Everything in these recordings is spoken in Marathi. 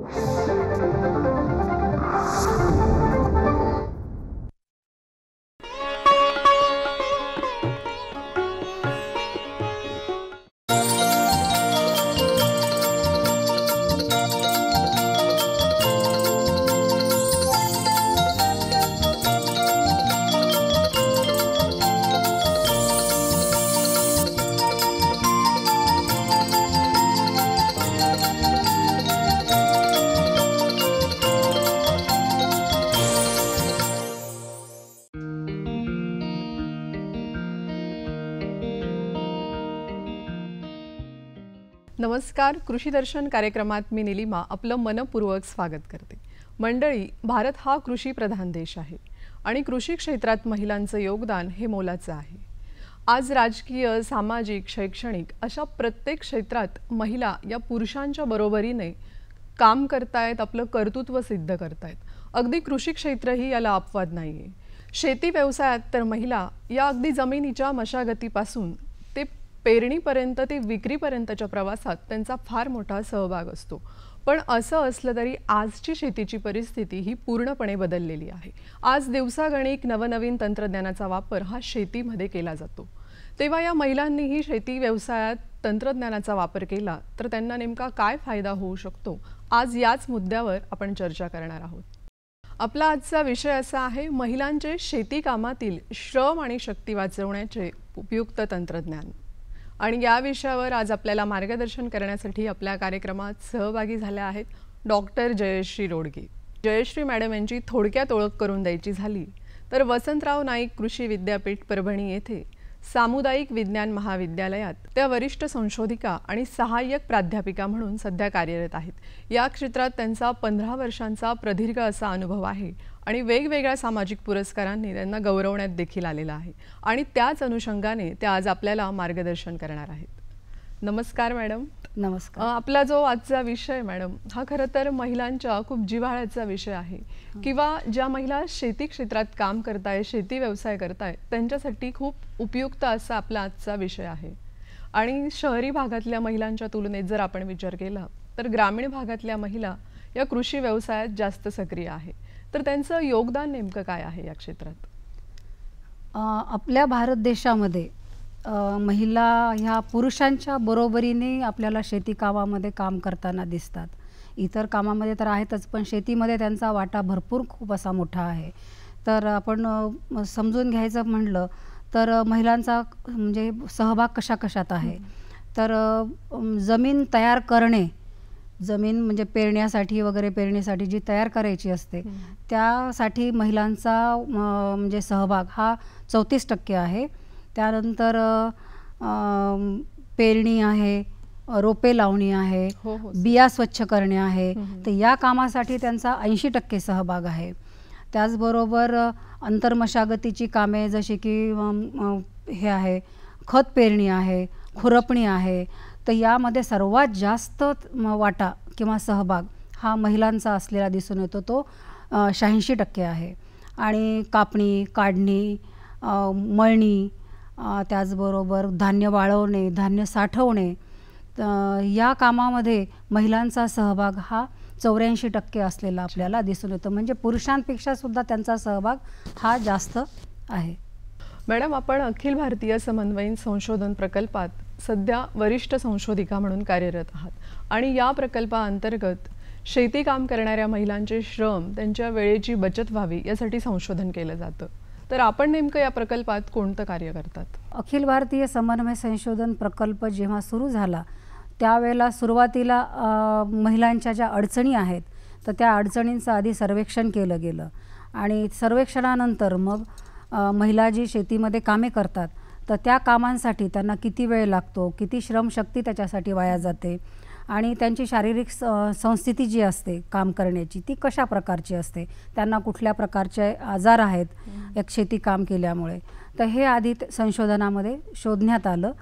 you नमस्कार कृषी दर्शन कार्यक्रमात मी निलिमा आपलं मनपूर्वक स्वागत करते मंडळी भारत हा प्रधान देश आहे आणि कृषी क्षेत्रात महिलांचं योगदान हे मोलाचं आहे आज राजकीय सामाजिक शैक्षणिक अशा प्रत्येक क्षेत्रात महिला या पुरुषांच्या बरोबरीने काम करतायत आपलं कर्तृत्व सिद्ध करतायत अगदी कृषी क्षेत्रही याला अपवाद नाही आहे शेती व्यवसायात तर महिला या अगदी जमिनीच्या मशागतीपासून पेरणीपर्यंत ते विक्रीपर्यंतच्या प्रवासात त्यांचा फार मोठा सहभाग असतो पण असं असलं तरी आजची शेतीची परिस्थिती ही पूर्णपणे बदललेली आहे आज दिवसागणिक नवनवीन तंत्रज्ञानाचा वापर हा शेतीमध्ये केला जातो तेव्हा या महिलांनीही शेती व्यवसायात तंत्रज्ञानाचा वापर केला तर त्यांना नेमका काय फायदा होऊ शकतो आज याच मुद्द्यावर आपण चर्चा करणार आहोत आपला आजचा विषय असा आहे महिलांचे शेती कामातील श्रम आणि शक्ती वाचवण्याचे उपयुक्त तंत्रज्ञान आणि या विषयावर आज आपल्याला मार्गदर्शन करण्यासाठी आपल्या कार्यक्रमात सहभागी झाल्या आहेत डॉक्टर जयश्री रोडगे जयश्री मॅडम यांची थोडक्यात ओळख करून द्यायची झाली तर वसंतराव नाईक कृषी विद्यापीठ परभणी येथे सामुदायिक विज्ञान महाविद्यालयात त्या वरिष्ठ संशोधिका आणि सहाय्यक प्राध्यापिका म्हणून सध्या कार्यरत आहेत या क्षेत्रात त्यांचा पंधरा वर्षांचा प्रदीर्घ असा अनुभव आहे आणि वेगवेगळ्या सामाजिक पुरस्कारांनी त्यांना गौरवण्यात देखील आलेला आहे आणि त्याच अनुषंगाने त्या आज आपल्याला मार्गदर्शन करणार आहेत नमस्कार मॅडम नमस्कार आपला जो आजचा विषय मॅडम हा खरं तर महिलांच्या खूप जिव्हाळ्याचा विषय आहे किंवा ज्या महिला शेती क्षेत्रात काम करताय शेती व्यवसाय करताय त्यांच्यासाठी खूप उपयुक्त असा आपला आजचा विषय आहे आणि शहरी भागातल्या महिलांच्या तुलनेत जर आपण विचार केला तर ग्रामीण भागातल्या महिला या कृषी व्यवसायात जास्त सक्रिय आहे तर त्यांचं योगदान नेमकं काय आहे या क्षेत्रात आपल्या भारत देशामध्ये महिला ह्या पुरुषांच्या बरोबरीने आपल्याला शेती कामामध्ये काम करताना दिसतात इतर कामामध्ये तर आहेतच पण शेतीमध्ये त्यांचा वाटा भरपूर खूप असा मोठा आहे तर आपण समजून घ्यायचं म्हणलं तर महिलांचा म्हणजे सहभाग कशा कशात आहे तर जमीन तयार करणे जमीन म्हणजे पेरण्यासाठी वगैरे पेरणीसाठी जी तयार करायची असते त्यासाठी महिलांचा म्हणजे सहभाग हा चौतीस टक्के आहे त्यानंतर पेरणी आहे रोपे लावणी आहे हो, हो, बिया स्वच्छ करणे आहे तर या कामासाठी त्यांचा ऐंशी टक्के सहभाग आहे त्याचबरोबर अंतर्मशागतीची कामे जशी की हे आहे खत पेरणी आहे खुरपणी आहे तर यामध्ये सर्वात जास्त वाटा किंवा सहभाग हा महिलांचा असलेला दिसून येतो तो शहाऐंशी टक्के आहे आणि कापणी काढणी मळणी त्याचबरोबर धान्य वाळवणे धान्य साठवणे या कामामध्ये महिलांचा सहभाग हा चौऱ्याऐंशी टक्के असलेला आपल्याला दिसून येतो म्हणजे पुरुषांपेक्षा सुद्धा त्यांचा सहभाग हा जास्त आहे मॅडम आपण अखिल भारतीय समन्वयीन संशोधन प्रकल्पात सध्या वरिष्ठ संशोधिका म्हणून कार्यरत आहात आणि या प्रकल्पाअंतर्गत शेती काम करणाऱ्या महिलांचे श्रम त्यांच्या वेळेची बचत व्हावी यासाठी संशोधन केलं जातं तर आपण नेमकं या प्रकल्पात कोणतं कार्य करतात अखिल भारतीय समन्वय संशोधन प्रकल्प जेव्हा सुरू झाला त्यावेळेला सुरुवातीला महिलांच्या ज्या अडचणी आहेत तर त्या अडचणींचं आधी सर्वेक्षण केलं गेलं आणि सर्वेक्षणानंतर मग महिला जी शेतीमध्ये कामे करतात तर त्या कामांसाठी त्यांना किती वेळ लागतो किती श्रमशक्ती त्याच्यासाठी वाया जाते आणि त्यांची शारीरिक स संस्थिती जी असते काम करण्याची ती कशा प्रकारची असते त्यांना कुठल्या प्रकारचे आजार आहेत एक शेती काम केल्यामुळे तर हे आधी संशोधनामध्ये शोधण्यात आलं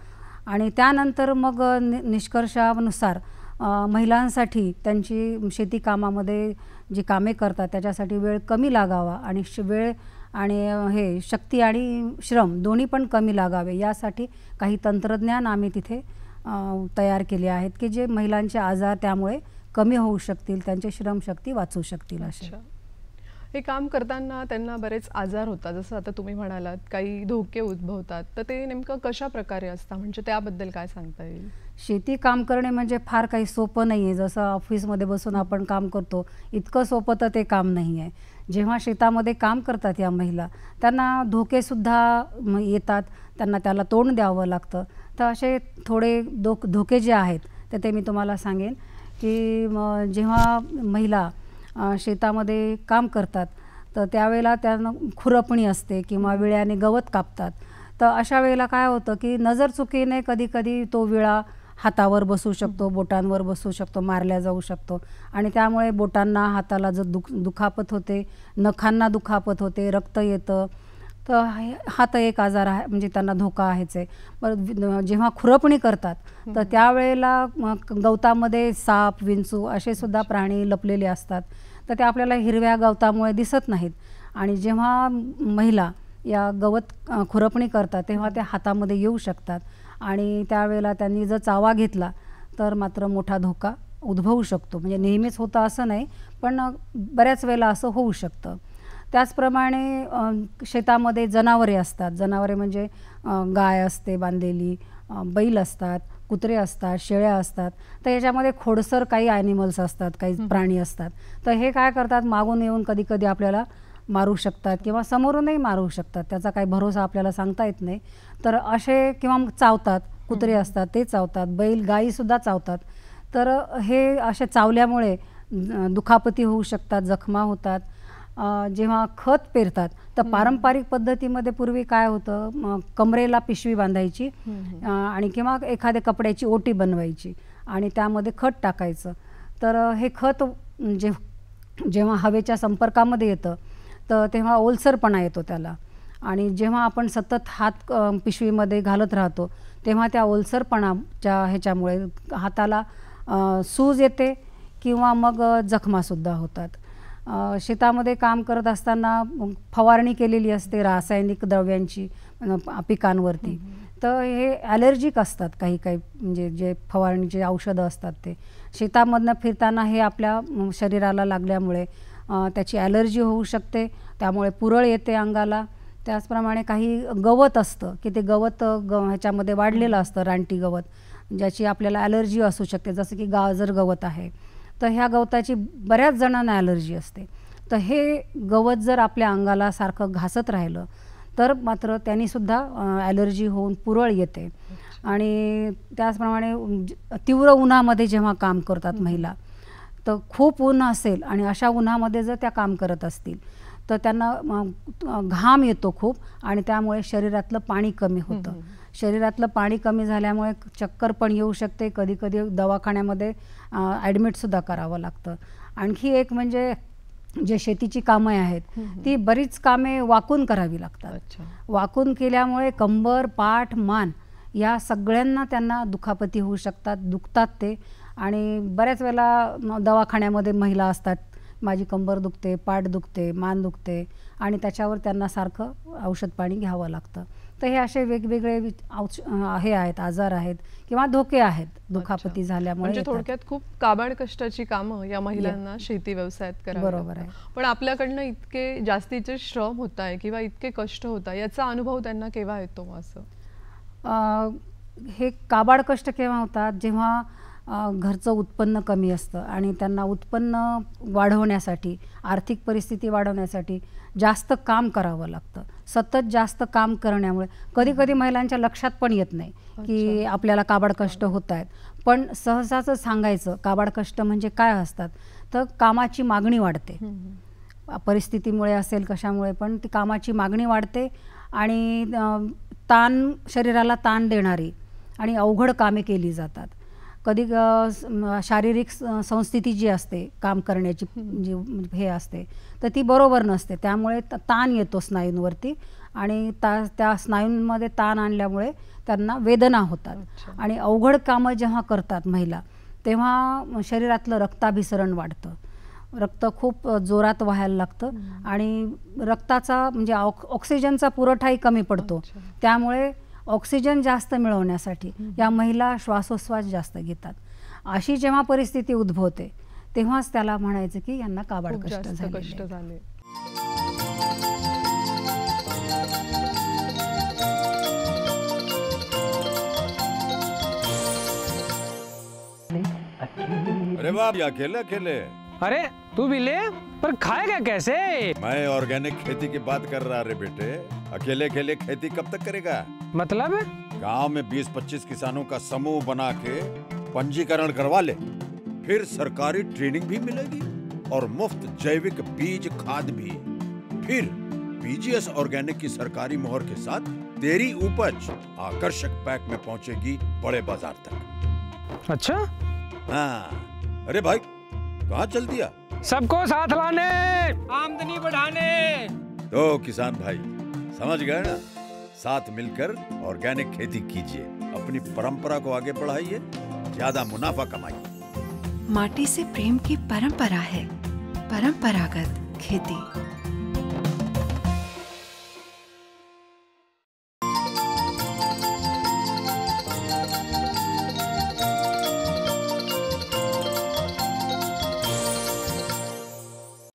आणि त्यानंतर मग नि निष्कर्षानुसार महिलांसाठी त्यांची शेती कामामध्ये जी कामे करतात त्याच्यासाठी वेळ कमी लागावा आणि श वेळ आणि हे शक्ती आणि श्रम दोन्ही पण कमी लागावे यासाठी काही तंत्रज्ञान आम्ही तिथे तयार केले आहेत की जे महिलांचे आजार त्यामुळे कमी होऊ शकतील त्यांचे श्रमशक्ती वाचू शकतील असे हे काम करताना त्यांना बरेच आजार होतात जसं आता तुम्ही म्हणालात काही धोके उद्भवतात तर ते नेमकं कशा प्रकारे असतात म्हणजे त्याबद्दल काय सांगता येईल शेती काम करणे म्हणजे फार काही सोपं नाही आहे जसं ऑफिसमध्ये बसून आपण काम करतो इतकं सोपं तर ते काम नाही आहे जेव्हा शेतामध्ये काम करतात या महिला त्यांना धोकेसुद्धा येतात त्यांना त्याला तोंड द्यावं लागतं तर असे थोडे धो धोके जे आहेत तर ते मी तुम्हाला सांगेन की म जेव्हा महिला शेतामध्ये काम करतात तर त्यावेळेला त्यांना खुरपणी असते किंवा विळ्याने गवत कापतात तर अशा वेळेला काय होतं की नजर चुकीने कधीकधी तो विळा हातावर बसू शकतो बोटांवर बसू शकतो मारल्या जाऊ शकतो आणि त्यामुळे बोटांना हाताला जर दुख दुखापत होते नखांना दुखापत होते रक्त येतं तर हा तर एक आजार आहे म्हणजे त्यांना धोका आहेच आहे जेव्हा खुरपणी करतात तर त्यावेळेला गवतामध्ये साप विंचू असे सुद्धा प्राणी लपलेले असतात तर ते आपल्याला हिरव्या गवतामुळे दिसत नाहीत आणि जेव्हा महिला या गवत खुरपणी करतात तेव्हा त्या हातामध्ये येऊ शकतात आणि त्यावेळेला त्यांनी जर चावा घेतला तर मात्र मोठा धोका उद्भवू शकतो म्हणजे नेहमीच होतं असं नाही पण बऱ्याच वेळेला असं होऊ शकतं त्याचप्रमाणे शेतामध्ये जनावरे असतात जनावरे म्हणजे गाय असते बांधलेली बैल असतात कुत्रे असतात शेळ्या असतात तर याच्यामध्ये खोडसर काही ॲनिमल्स असतात काही प्राणी असतात तर हे काय करतात मागून येऊन कधी कधी आपल्याला मारू शकतात किंवा समोरूनही मारू शकतात त्याचा काही भरोसा आपल्याला सांगता येत नाही तर असे किंवा चावतात कुत्रे असतात ते चावतात बैल गायीसुद्धा चावतात तर हे असे चावल्यामुळे दुखापती होऊ शकतात जखमा होतात जेव्हा खत पेरतात तर पारंपरिक पद्धतीमध्ये पूर्वी काय होतं कमरेला पिशवी बांधायची आणि किंवा एखाद्या कपड्याची ओटी बनवायची आणि त्यामध्ये खत टाकायचं तर हे खत जे जेव्हा हवेच्या संपर्कामध्ये येतं तर तेव्हा ओलसरपणा येतो त्याला आणि जेव्हा आपण सतत हात पिशवीमध्ये घालत राहतो तेव्हा त्या ओलसरपणाच्या ह्याच्यामुळे हाताला सूज येते किंवा मग जखमासुद्धा होतात शेतामध्ये काम करत असताना फवारणी केलेली असते रासायनिक द्रव्यांची पिकांवरती तर हे ॲलर्जिक असतात काही काही म्हणजे जे फवारणीचे औषधं असतात ते शेतामधनं फिरताना हे आपल्या शरीराला लागल्यामुळे त्याची ॲलर्जी होऊ शकते त्यामुळे पुरळ येते अंगाला त्याचप्रमाणे काही गवत असतं की ते गवत ग ह्याच्यामध्ये वाढलेलं असतं रानटी गवत ज्याची आपल्याला ॲलर्जी असू शकते जसं की गाजर गवत आहे तर ह्या गवताची बऱ्याच जणांना ॲलर्जी असते तर हे गवत जर आपल्या अंगाला सारखं घासत राहिलं तर मात्र त्यांनीसुद्धा ॲलर्जी होऊन पुरळ येते आणि त्याचप्रमाणे तीव्र उन्हामध्ये जेव्हा काम करतात महिला तर खूप ऊन असेल आणि अशा उन्हामध्ये जर त्या काम करत असतील तर त्यांना घाम येतो खूप आणि त्यामुळे शरीरातलं पाणी कमी होतं शरीरातलं पाणी कमी झाल्यामुळे चक्कर पण येऊ शकते कधी कधी दवाखान्यामध्ये ॲडमिटसुद्धा करावं लागतं आणखी एक म्हणजे जे शेतीची कामं आहेत ती बरीच कामे वाकून करावी लागतात वाकून केल्यामुळे कंबर पाठ मान या सगळ्यांना त्यांना दुखापती होऊ शकतात दुखतात ते आणि बऱ्याच वेळेला दवाखान्यामध्ये महिला असतात माझी कंबर दुखते पाठ दुखते मान दुखते आणि त्याच्यावर त्यांना सारखं औषध पाणी घ्यावं लागतं तर हे असे वेगवेगळे हे आहेत आजार आहेत किंवा धोके आहेत दुखापती झाल्यामुळे म्हणजे थोडक्यात खूप काबाड कष्टाची कामं या महिलांना शेती व्यवसायात करा बरोबर आहे पण आपल्याकडनं इतके जास्तीचे श्रम होत आहे किंवा इतके कष्ट होत आहे याचा अनुभव त्यांना केव्हा येतो असं हे काबाड कष्ट केव्हा होतात जेव्हा घरचं उत्पन्न कमी असतं आणि त्यांना उत्पन्न वाढवण्यासाठी आर्थिक परिस्थिती वाढवण्यासाठी जास्त काम करावं लागतं सतत जास्त काम करण्यामुळे कधी कधी महिलांच्या लक्षात पण येत नाही की आपल्याला काबाड कष्ट होत आहेत पण सहसाचं सांगायचं काबाड कष्ट म्हणजे काय असतात तर कामाची मागणी वाढते परिस्थितीमुळे असेल कशामुळे पण ती कामाची मागणी वाढते आणि ताण शरीराला ताण देणारी आणि अवघड कामे केली जातात कधी शारीरिक संस्थिती जी असते काम करण्याची जी म्हणजे हे असते तर ती बरोबर नसते त्यामुळे ताण येतो स्नायूंवरती आणि ता त्या स्नायूंमध्ये ताण आणल्यामुळे त्यांना वेदना होतात आणि अवघड कामं जेव्हा करतात महिला तेव्हा शरीरातलं रक्ताभिसरण वाढतं रक्त खूप जोरात व्हायला लागतं आणि रक्ताचा म्हणजे ऑक्सिजनचा पुरवठाही कमी पडतो त्यामुळे ऑक्सिजन जास्त मिळवण्यासाठी या महिला श्वासोश्वास जास्त घेतात अशी जेव्हा परिस्थिती उद्भवते तेव्हाच त्याला म्हणायचं की यांना काबाड कष्ट झाले अरे बाप या अकेले अकेले अरे तू भी ले पर खाएगा कैसे मैं ऑर्गेनिक खेती की बात कर रहा रे बेटे अकेले अकेले खेती कब तक करेगा मतलब गांव में 20-25 किसानों का समूह बना के पंजीकरण करवा ले फिर सरकारी ट्रेनिंग भी मिलेगी और मुफ्त जैविक बीज खाद भी फिर पीजीएस ऑर्गेनिक की सरकारी मोहर के साथ तेरी उपज आकर्षक पैक में पहुंचेगी बड़े बाजार तक अच्छा हाँ अरे भाई कहाँ चल दिया सबको साथ लाने आमदनी बढ़ाने तो किसान भाई समझ गए ना साथ मिलकर ऑर्गेनिक खेती कीजिए अपनी परंपरा को आगे बढ़ाइए ज्यादा मुनाफा कमाइए माटी से प्रेम की परंपरा है परंपरागत खेती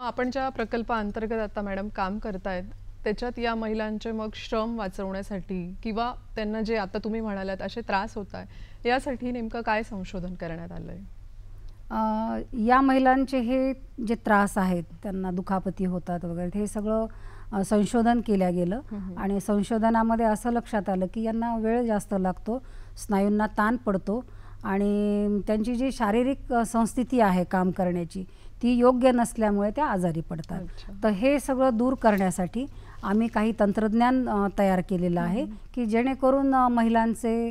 अपन ज्या प्रकल्पाअंतर्गत आता मैडम काम है त्याच्यात या महिलांचे मग श्रम वाचवण्यासाठी किंवा त्यांना जे आता तुम्ही म्हणालात असे त्रास होत आहे यासाठी नेमकं काय संशोधन करण्यात आलं आहे या महिलांचे हे जे त्रास आहेत त्यांना दुखापती होतात वगैरे हे सगळं संशोधन केलं गेलं आणि संशोधनामध्ये असं लक्षात आलं की यांना वेळ जास्त लागतो स्नायूंना ताण पडतो आणि त्यांची जी शारीरिक संस्थिती आहे काम करण्याची ती योग्य नसल्यामुळे त्या आजारी पडतात तर हे सगळं दूर करण्यासाठी आम्ही काही तंत्रज्ञान तयार केलेलं आहे की जेणेकरून महिलांचे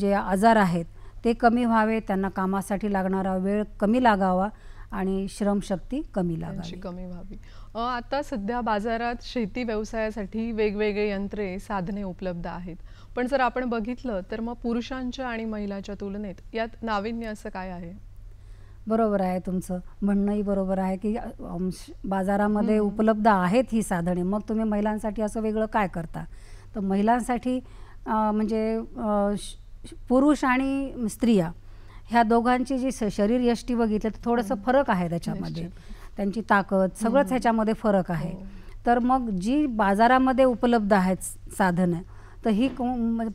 जे आजार आहेत ते कमी व्हावे त्यांना कामासाठी लागणारा वेळ कमी लागावा आणि श्रमशक्ती कमी लागावी कमी व्हावी आता सध्या बाजारात शेती व्यवसायासाठी वेगवेगळे यंत्रे साधने उपलब्ध आहेत पण जर आपण बघितलं तर मग पुरुषांच्या आणि महिलांच्या तुलनेत यात नाविन्य असं काय आहे बरोबर आहे तुमचं म्हणणंही बरोबर आहे की बाजारामध्ये उपलब्ध आहेत ही साधने मग तुम्ही महिलांसाठी असं वेगळं काय करता तर महिलांसाठी म्हणजे पुरुष आणि स्त्रिया ह्या दोघांची जी शरीर यष्टी बघितलं तर थोडंसं फरक आहे त्याच्यामध्ये त्यांची ताकद सगळंच ह्याच्यामध्ये फरक आहे हो. तर मग जी बाजारामध्ये उपलब्ध आहेत साधनं तर ही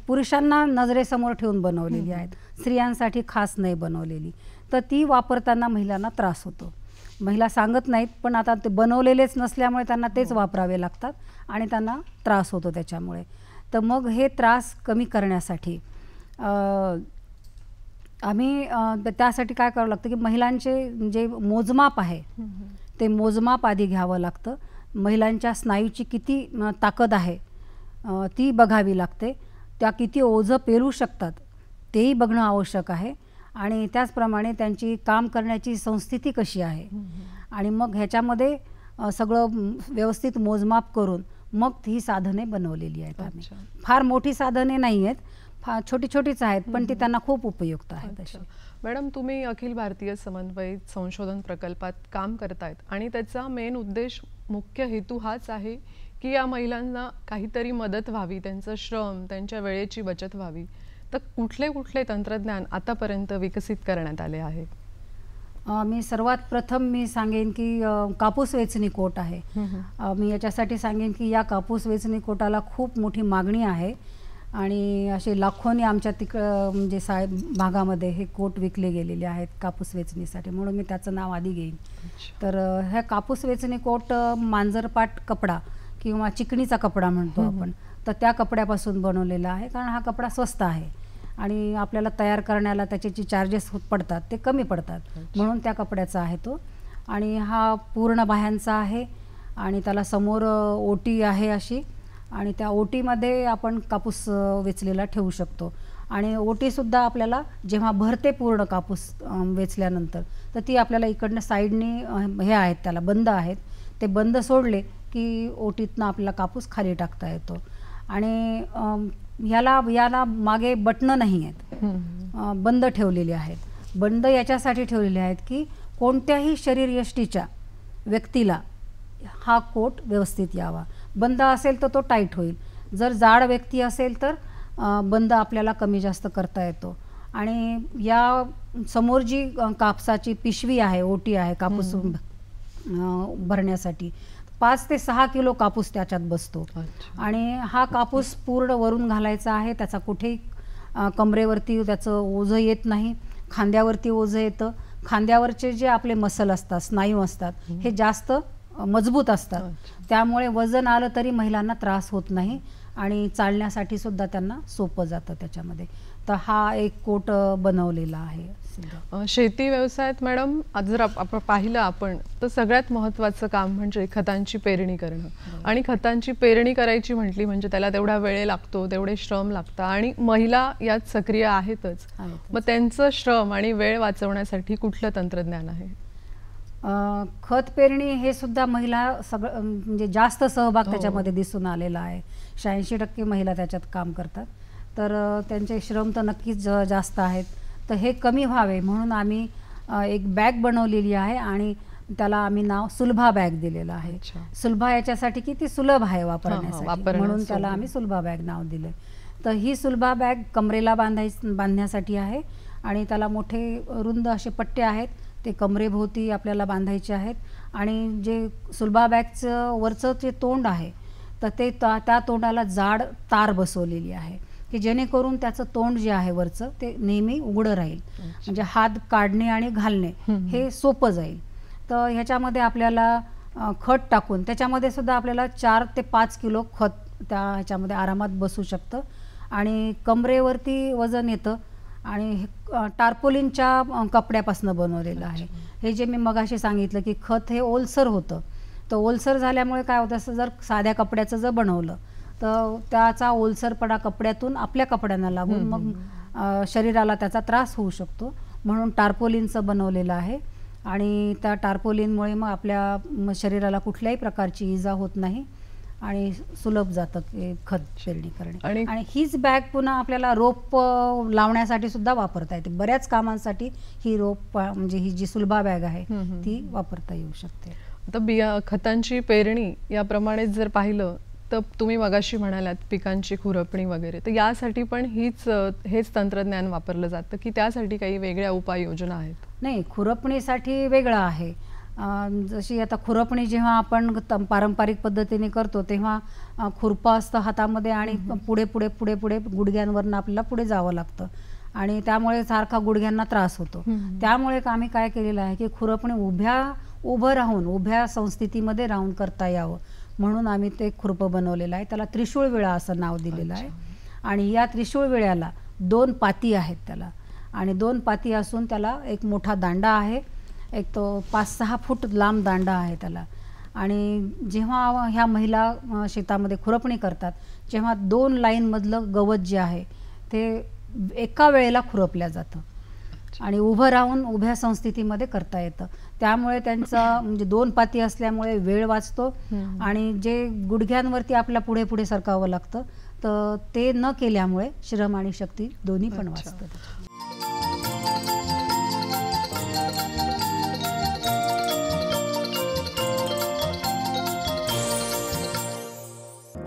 पुरुषांना नजरेसमोर ठेवून बनवलेली आहेत स्त्रियांसाठी खास नाही बनवलेली तर ती वापरताना महिलांना त्रास होतो महिला सांगत नाहीत पण आता ते बनवलेलेच नसल्यामुळे त्यांना तेच हो. वापरावे लागतात आणि त्यांना त्रास होतो त्याच्यामुळे तर मग हे त्रास कमी करण्यासाठी आम्ही त्यासाठी काय करावं लागतं की महिलांचे जे मोजमाप आहे ते मोजमाप आधी घ्यावं लागतं महिलांच्या स्नायूची किती ताकद आहे ती बघावी लागते त्या किती ओझं पेरू शकतात तेही बघणं आवश्यक आहे आणि त्याचप्रमाणे त्यांची काम करण्याची संस्थिती कशी आहे आणि मग ह्याच्यामध्ये सगळं व्यवस्थित मोजमाप करून मग ही साधने बनवलेली आहेत आम्ही फार मोठी साधने नाही आहेत फार छोटी छोटीच आहेत पण ती त्यांना खूप उपयुक्त आहेत मॅडम तुम्ही अखिल भारतीय समन्वयित संशोधन प्रकल्पात काम करतायत आणि त्याचा मेन उद्देश मुख्य हेतू हाच आहे की या महिलांना काहीतरी मदत व्हावी त्यांचं श्रम त्यांच्या वेळेची बचत व्हावी तर कुठले कुठले तंत्रज्ञान आतापर्यंत विकसित करण्यात आले आहे मी सर्वात प्रथम मी सांगेन की कापूस वेचणी कोट आहे मी याच्यासाठी सांगेन की या कापूस वेचणी कोटाला खूप मोठी मागणी आहे आणि असे लाखोनी आमच्या तिक म्हणजे साहेब भागामध्ये हे कोट विकले गेलेले आहेत कापूस वेचणीसाठी म्हणून मी त्याचं नाव आधी घेईन तर ह्या कापूस वेचणी कोट मांजरपाट कपडा किंवा चिकणीचा कपडा म्हणतो आपण तर त्या कपड्यापासून बनवलेला आहे कारण हा कपडा स्वस्त आहे आणि आपल्याला तयार करण्याला त्याचे जे चार्जेस पडतात ते कमी पडतात म्हणून त्या कपड्याचा आहे तो आणि हा पूर्ण बाह्यांचा आहे आणि त्याला समोर ओटी आहे अशी आणि त्या ओटीमध्ये आपण कापूस वेचलेला ठेवू शकतो आणि ओटीसुद्धा आपल्याला जेव्हा भरते पूर्ण कापूस वेचल्यानंतर तर ती आपल्याला इकडनं साईडनी हे आहेत त्याला बंद आहेत ते बंद सोडले की ओटीतनं आपला कापूस खाली टाकता येतो आणि ह्याला याला मागे बटणं नाही आहेत बंद ठेवलेली आहेत बंद याच्यासाठी ठेवलेले आहेत की कोणत्याही शरीरयष्टीच्या व्यक्तीला हा कोट व्यवस्थित यावा बंद असेल तर तो टाईट होईल जर जाड व्यक्ती असेल तर बंद आपल्याला कमी जास्त करता येतो आणि या समोर जी कापसाची पिशवी आहे ओटी आहे कापूस भरण्यासाठी पाच ते सहा किलो कापूस त्याच्यात बसतो आणि हा कापूस पूर्ण वरून घालायचा आहे त्याचा कुठेही कमरेवरती त्याचं ओझं येत नाही खांद्यावरती ओझं येतं खांद्यावरचे जे आपले मसल असतात स्नायू असतात हे जास्त मजबूत असतात त्यामुळे वजन आलं तरी महिलांना त्रास होत नाही आणि चालण्यासाठी सुद्धा त्यांना सोपं जातं त्याच्यामध्ये तर हा एक कोट बनवलेला आहे शेती व्यवसायात मॅडम जर आपण पाहिलं आपण तर सगळ्यात महत्वाचं काम म्हणजे खतांची पेरणी करणं आणि खतांची पेरणी करायची म्हटली म्हणजे त्याला तेवढा वेळ लागतो तेवढे श्रम लागतात आणि महिला यात सक्रिय आहेतच मग त्यांचं श्रम आणि वेळ वाचवण्यासाठी कुठलं तंत्रज्ञान आहे खत पेरणी हे सुद्धा महिला सगळं म्हणजे जास्त सहभाग हो. त्याच्यामध्ये दिसून आलेला आहे शहाऐंशी टक्के महिला त्याच्यात काम करतात तर त्यांचे श्रम तर नक्कीच जास्त आहेत तर हे कमी व्हावे म्हणून आम्ही एक बॅग बनवलेली आहे आणि त्याला आम्ही नाव सुलभा बॅग दिलेलं आहे सुलभा याच्यासाठी की ती सुलभ आहे वापरण्यासाठी म्हणून त्याला आम्ही सुलभा बॅग नाव दिलं तर ही सुलभा बॅग कमरेला बांधाय बांधण्यासाठी आहे आणि त्याला मोठे रुंद असे पट्टे आहेत ते कमरेभोवती आपल्याला बांधायचे आहेत आणि जे सुलभा बॅगचं वरचं जे तोंड आहे तर ते त्या तोंडाला जाड तार बसवलेली आहे की जेणेकरून त्याचं तोंड जे आहे वरचं ते नेहमी उघडं राहील म्हणजे हात काढणे आणि घालणे हे सोपं जाईल तर ह्याच्यामध्ये आपल्याला खत टाकून त्याच्यामध्ये सुद्धा आपल्याला चार ते पाच किलो खत त्या ह्याच्यामध्ये आरामात बसू शकतं आणि कमरेवरती वजन येतं आणि टार्पोलिनच्या कपड्यापासून बनवलेलं आहे हे जे मी मगाशी सांगितलं की खत हे ओलसर होतं तर ओलसर झाल्यामुळे काय होतं असं जर साध्या कपड्याचं जर बनवलं तर त्याचा ओलसरपणा कपड्यातून आपल्या कपड्यांना लागून मग शरीराला त्याचा त्रास होऊ शकतो म्हणून टार्पोलिनचं बनवलेलं आहे आणि त्या टार्पोलिनमुळे मग आपल्या शरीराला कुठल्याही प्रकारची इजा होत नाही आणि सुलभ जातं खत पेरणी करणे आणि हीच बॅग पुन्हा आपल्याला रोप लावण्यासाठी सुद्धा वापरता येते बऱ्याच कामांसाठी ही रोप म्हणजे ही जी सुलभा बॅग आहे ती वापरता येऊ शकते आता बिया खतांची पेरणी याप्रमाणेच जर पाहिलं तर तुम्ही मगाशी म्हणालात पिकांची खुरपणी वगैरे तर यासाठी पण हीच हेच तंत्रज्ञान वापरलं जातं की त्यासाठी काही वेगळ्या उपाययोजना आहेत नाही खुरपणीसाठी वेगळं आहे जशी आता खुरपणी जेव्हा आपण पारंपरिक पद्धतीने करतो तेव्हा खुरपं असतं हातामध्ये आणि पुढे पुढे पुढे पुढे गुडघ्यांवरनं आपल्याला पुढे जावं लागतं आणि त्यामुळे सारखा गुडघ्यांना त्रास होतो त्यामुळे आम्ही काय केलेलं आहे की खुरपणी उभ्या उभं राहून उभ्या संस्थितीमध्ये राहून करता यावं म्हणून आम्ही ते खुरपं बनवलेलं आहे त्याला त्रिशूळ वेळा असं नाव दिलेलं आहे आणि या त्रिशूळ वेळ्याला दोन पाती आहेत त्याला आणि दोन पाती असून त्याला एक मोठा दांडा आहे एक तो पाच सहा फूट लांब दांडा आहे त्याला आणि जेव्हा ह्या महिला शेतामध्ये खुरपणी करतात जेव्हा दोन लाईनमधलं गवत जे आहे ते एका वेळेला खुरपल्या जातं आणि उभं राहून उभ्या संस्थितीमध्ये करता येतं त्यामुळे त्यांचा म्हणजे दोन पाती असल्यामुळे वेळ वाचतो आणि जे गुडघ्यांवरती आपला पुढे पुढे सरकावं लागतं तर ते न केल्यामुळे श्रम आणि शक्ती दोन्ही पण वाचतात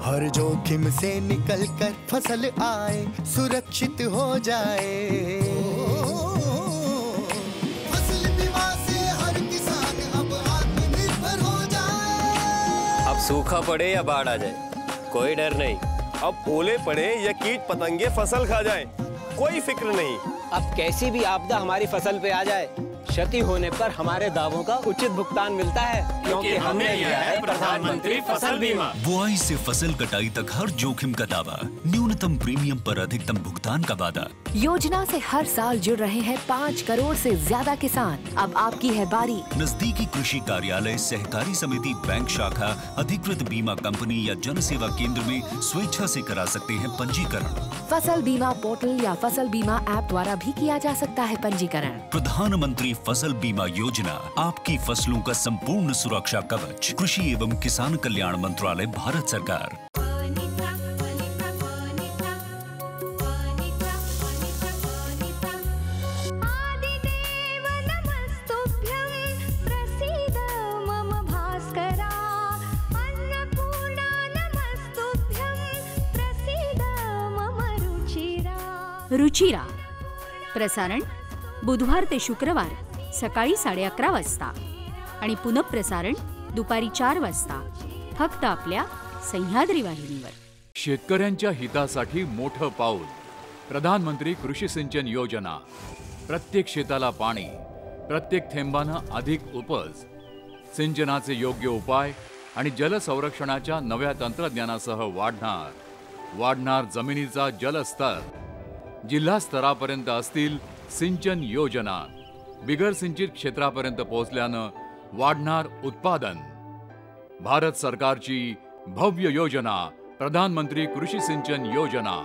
हर जोखिम से निकल कर फसल आए सुरक्षित हो जाए सूखा पड़े या बाढ़ आ जाए कोई डर नहीं अब ओले पड़े या कीट पतंगे फसल खा जाए कोई फिक्र नहीं अब कैसी भी आपदा हमारी फसल पे आ जाए क्षति होने पर हमारे दावों का उचित भुगतान मिलता है क्योंकि हमने लिया है प्रधानमंत्री फसल बीमा बुआई से फसल कटाई तक हर जोखिम का दावा न्यू न्यूनतम प्रीमियम पर अधिकतम भुगतान का वादा योजना से हर साल जुड़ रहे हैं पाँच करोड़ से ज्यादा किसान अब आपकी है बारी नजदीकी कृषि कार्यालय सहकारी समिति बैंक शाखा अधिकृत बीमा कंपनी या जन सेवा केंद्र में स्वेच्छा से करा सकते हैं पंजीकरण फसल बीमा पोर्टल या फसल बीमा ऐप द्वारा भी किया जा सकता है पंजीकरण प्रधानमंत्री फसल बीमा योजना आपकी फसलों का संपूर्ण सुरक्षा कवच कृषि एवं किसान कल्याण मंत्रालय भारत सरकार रुचिरा प्रसारण बुधवार ते शुक्रवार सकाळी साडे अकरा वाजता आणि पुनप्रसारण दुपारी चार वाजता फक्त आपल्या सह्याद्री वाहिनीवर शेतकऱ्यांच्या हितासाठी मोठं पाऊल प्रधानमंत्री कृषी सिंचन योजना प्रत्येक शेताला पाणी प्रत्येक थेंबानं अधिक उपज सिंचनाचे योग्य उपाय आणि जलसंरक्षणाच्या नव्या तंत्रज्ञानासह वाढणार वाढणार जमिनीचा जलस्तर जिल्हा स्तरापर्यंत असतील सिंचन योजना बिगर सिंचित क्षेत्रापर्यंत पोहोचल्यानं वाढणार उत्पादन भारत सरकारची भव्य योजना प्रधानमंत्री कृषी सिंचन योजना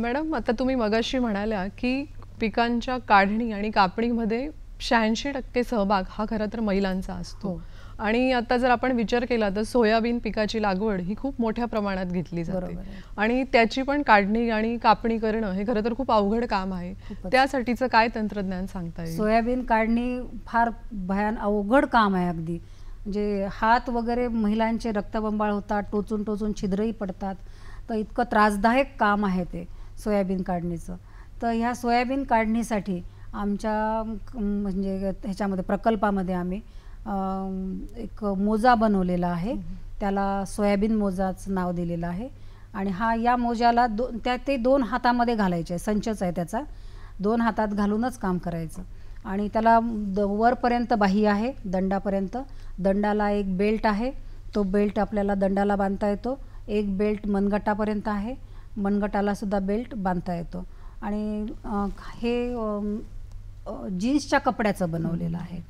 मॅडम आता तुम्ही मगाशी म्हणाल्या की पिकांच्या काढणी आणि कापणीमध्ये शहाऐंशी टक्के सहभाग हा खरं तर महिलांचा असतो हो. आणि आता जर आपण विचार केला तर सोयाबीन पिकाची लागवड ही खूप मोठ्या प्रमाणात घेतली जाते आणि त्याची पण काढणी आणि कापणी करणं हे खरं तर खूप अवघड काम आहे त्यासाठीचं काय तंत्रज्ञान सांगता येईल सोयाबीन काढणी फार भयान अवघड काम आहे अगदी म्हणजे हात वगैरे महिलांचे रक्तबंबाळ होतात टोचून टोचून छिद्रही पडतात तर इतकं त्रासदायक काम आहे ते सोयाबीन काढणीचं तर ह्या सोयाबीन काढणीसाठी आमच्या म्हणजे ह्याच्यामध्ये प्रकल्पामध्ये आम्ही एक मोजा बनवलेला आहे त्याला सोयाबीन मोजाचं नाव दिलेलं आहे आणि हा या मोजाला दो त्या ते दोन हातामध्ये घालायचे आहे संचच आहे त्याचा दोन हातात घालूनच काम करायचं आणि त्याला द वरपर्यंत बाही आहे दंडापर्यंत दंडाला एक बेल्ट आहे तो बेल्ट आपल्याला दंडाला बांधता येतो एक बेल्ट मनगटापर्यंत आहे मनगटालासुद्धा बेल्ट बांधता येतो आणि हे जीन्सच्या कपड्याचं बनवलेलं आहे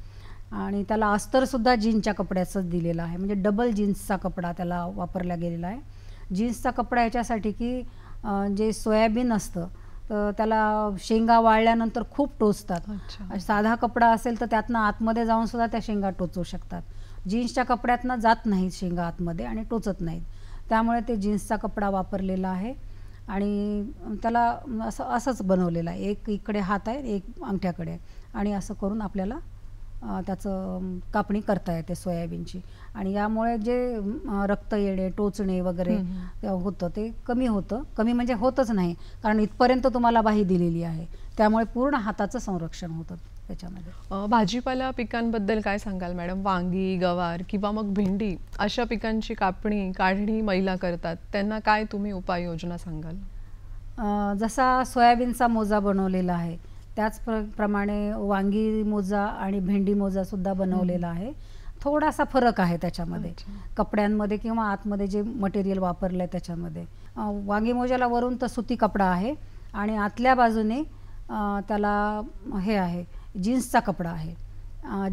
आणि त्याला अस्तरसुद्धा जीन्सच्या कपड्याचंच दिलेलं आहे म्हणजे डबल जीन्सचा कपडा त्याला वापरला गेलेला आहे जीन्सचा कपडा याच्यासाठी की जे सोयाबीन असतं तर त्याला शेंगा वाळल्यानंतर खूप टोचतात साधा कपडा असेल तर त्यातनं आतमध्ये जाऊनसुद्धा त्या शेंगा टोचू शकतात जीन्सच्या कपड्यातनं जात नाहीत शेंगा आतमध्ये आणि टोचत नाहीत त्यामुळे ते जीन्सचा कपडा वापरलेला आहे आणि त्याला असं असंच बनवलेलं आहे एक इकडे हात आहे एक अंगठ्याकडे आहे आणि असं करून आपल्याला त्याचं कापणी करता येते सोयाबीनची आणि यामुळे जे रक्त येणे टोचणे वगैरे होतं ते कमी होतं कमी म्हणजे होतच नाही कारण इथपर्यंत तुम्हाला बाही दिलेली आहे त्यामुळे पूर्ण हाताचं संरक्षण होतं त्याच्यामध्ये भाजीपाला पिकांबद्दल काय सांगाल मॅडम वांगी गवार किंवा मग भेंडी अशा पिकांची कापणी काढणी महिला करतात त्यांना काय तुम्ही उपाययोजना सांगाल जसा सोयाबीनचा मोजा बनवलेला आहे त्याच प्रमाणे वांगी मोजा आणि भेंडी मोजा सुद्धा बनवलेला आहे थोडासा फरक आहे त्याच्यामध्ये कपड्यांमध्ये किंवा आतमध्ये जे मटेरियल वापरलं आहे त्याच्यामध्ये वांगी मोजाला वरून तर सुती कपडा आहे आणि आतल्या बाजूने त्याला हे आहे जीन्सचा कपडा आहे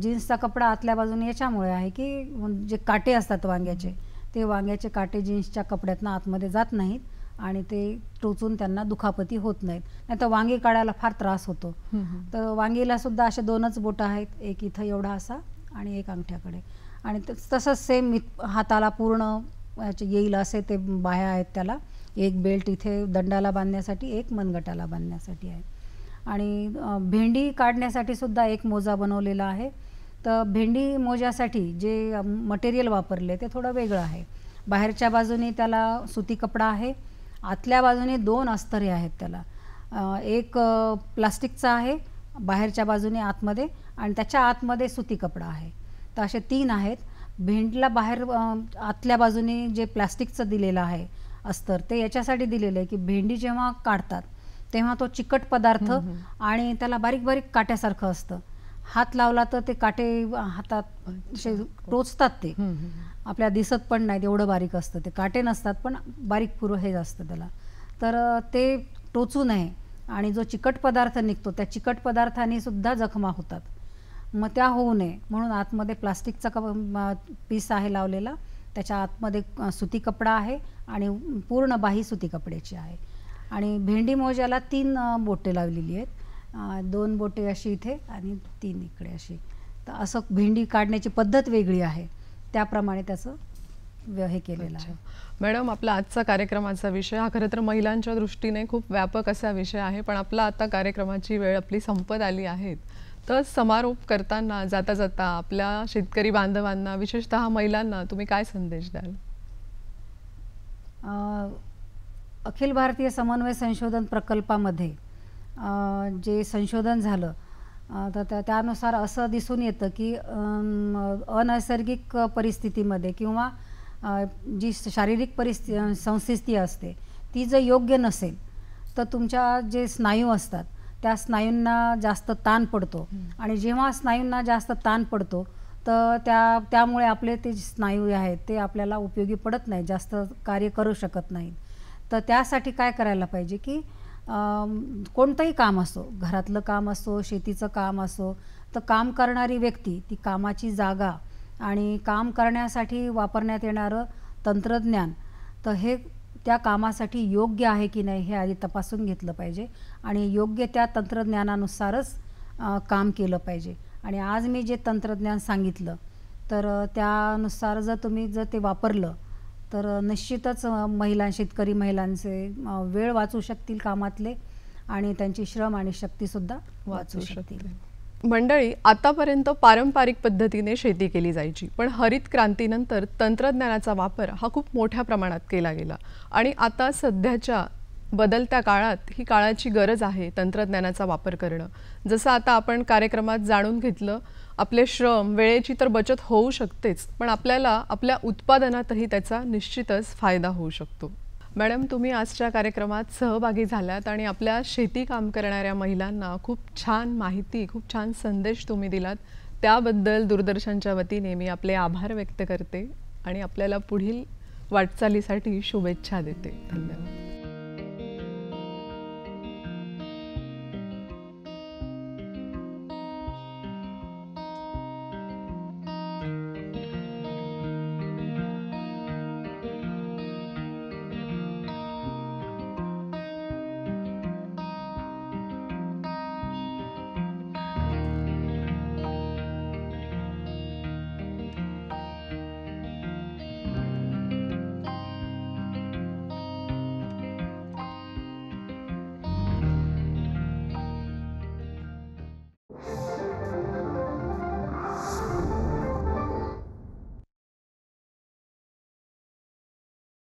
जीन्सचा कपडा आतल्या बाजूने याच्यामुळे आहे की जे म्हणजे काटे असतात वांग्याचे ते वांग्याचे काटे जीन्सच्या कपड्यातनं आतमध्ये जात नाहीत आणि ते टोचून त्यांना दुखापती होत नाहीत नाही तर वांगी काढायला फार त्रास होतो तर वांगीला सुद्धा असे दोनच बोटं आहेत एक इथं एवढा असा आणि एक अंगठ्याकडे आणि तसंच सेम हाताला पूर्ण येईल असे ते बाह्या आहेत त्याला एक बेल्ट इथे दंडाला बांधण्यासाठी एक मनगटाला बांधण्यासाठी आहे आणि भेंडी काढण्यासाठी सुद्धा एक मोजा बनवलेला आहे तर भेंडी मोजासाठी जे मटेरियल वापरले ते थोडं वेगळं आहे बाहेरच्या बाजूने त्याला सुती कपडा आहे आतल्या बाजूने दोन अस्तरे आहेत त्याला एक प्लास्टिकचा आहे बाहेरच्या बाजूने आतमध्ये आणि त्याच्या आतमध्ये सुती कपडा आहे तर असे तीन आहेत भेंडला बाहेर आतल्या बाजूने जे प्लास्टिकचं दिलेलं आहे अस्तर ते याच्यासाठी दिलेलं आहे की भेंडी जेव्हा काढतात तेव्हा तो चिकट पदार्थ आणि त्याला बारीक बारीक काट्यासारखं असतं हात लावला तर ते काटे हातात टोचतात ते आपल्या दिसत पण नाही एवढं बारीक असतं ते काटे नसतात पण बारीक पुरं हे असतं त्याला तर ते टोचू नये आणि जो चिकट पदार्थ निघतो त्या चिकट पदार्थाने सुद्धा जखमा होतात मग त्या होऊ नये म्हणून आतमध्ये प्लास्टिकचा कप पीस आहे लावलेला त्याच्या आतमध्ये सुती कपडा आहे आणि पूर्ण बाही सुती कपड्याची आहे आणि भेंडी मोज्याला तीन बोटे लावलेली आहेत दोन बोटे अशी इथे आणि तीन इकडे अशी तर असं भेंडी काढण्याची पद्धत वेगळी आहे त्याप्रमाणे त्याचं हे केलेलं आहे मॅडम आपला आजचा कार्यक्रमाचा विषय हा खरं तर महिलांच्या दृष्टीने खूप व्यापक असा विषय आहे पण आपला आता कार्यक्रमाची वेळ आपली संपत आली आहे तर समारोप करताना जाता जाता आपल्या शेतकरी बांधवांना विशेषतः महिलांना तुम्ही काय संदेश द्याल अखिल भारतीय समन्वय संशोधन प्रकल्पामध्ये जे संशोधन झालं तर त्या त्यानुसार असं दिसून येतं की अनैसर्गिक परिस्थितीमध्ये किंवा जी शारीरिक परिस्थिती संस्थिती असते ती जर योग्य नसेल तर तुमच्या जे स्नायू असतात त्या स्नायूंना जास्त ताण पडतो आणि जेव्हा स्नायूंना जास्त ताण पडतो तर त्या त्यामुळे आपले ते स्नायू आहेत ते आपल्याला उपयोगी पडत नाही जास्त कार्य करू शकत नाहीत तर त्यासाठी काय करायला पाहिजे की कोणतंही काम असो घरातलं काम असो शेतीचं काम असो तर काम करणारी व्यक्ती ती कामाची जागा आणि काम करण्यासाठी वापरण्यात येणारं तंत्रज्ञान तर हे त्या कामासाठी योग्य आहे की नाही हे आधी तपासून घेतलं पाहिजे आणि योग्य त्या तंत्रज्ञानानुसारच काम केलं पाहिजे आणि आज मी जे तंत्रज्ञान सांगितलं तर त्यानुसार जर तुम्ही जर ते वापरलं तर निश्चितच महिला शेतकरी महिलांचे वेळ वाचू शकतील कामातले आणि त्यांची श्रम आणि शक्तीसुद्धा वाचू शकतील मंडळी आतापर्यंत पारंपरिक पद्धतीने शेती केली जायची पण हरित क्रांतीनंतर तंत्रज्ञानाचा वापर हा खूप मोठ्या प्रमाणात केला गेला आणि आता सध्याच्या बदलत्या काळात ही काळाची गरज आहे तंत्रज्ञानाचा वापर करणं जसं आता आपण कार्यक्रमात जाणून घेतलं आपले श्रम वेळेची तर बचत होऊ शकतेच पण आपल्याला आपल्या उत्पादनातही त्याचा निश्चितच फायदा होऊ शकतो मॅडम तुम्ही आजच्या कार्यक्रमात सहभागी झालात आणि आपल्या शेती काम करणाऱ्या महिलांना खूप छान माहिती खूप छान संदेश तुम्ही दिलात त्याबद्दल दूरदर्शनच्या वतीने मी आपले आभार व्यक्त करते आणि आपल्याला पुढील वाटचालीसाठी शुभेच्छा देते धन्यवाद